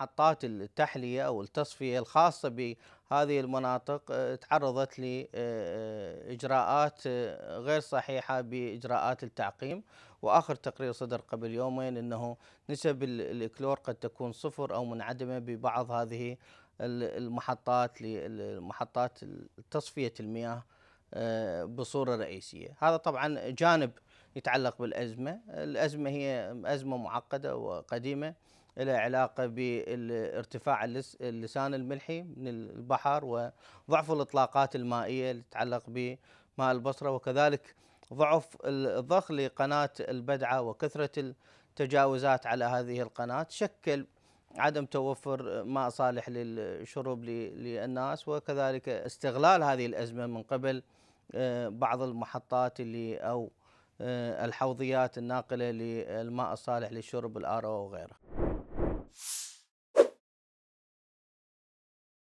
محطات التحلية أو التصفية الخاصة بهذه المناطق آه، تعرضت لإجراءات آه، آه، غير صحيحة بإجراءات التعقيم وآخر تقرير صدر قبل يومين أنه نسب الكلور قد تكون صفر أو منعدمة ببعض هذه المحطات لمحطات تصفية المياه بصورة رئيسية هذا طبعا جانب يتعلق بالأزمة الأزمة هي أزمة معقدة وقديمة لها علاقة بارتفاع اللسان الملحي من البحر وضعف الإطلاقات المائية اللي تتعلق بماء البصرة وكذلك ضعف الضخ لقناة البدعة وكثرة التجاوزات على هذه القناة شكل عدم توفر ماء صالح للشرب للناس وكذلك استغلال هذه الأزمة من قبل آه، بعض المحطات اللي أو آه، الحوضيات الناقله للماء الصالح للشرب الار او وغيره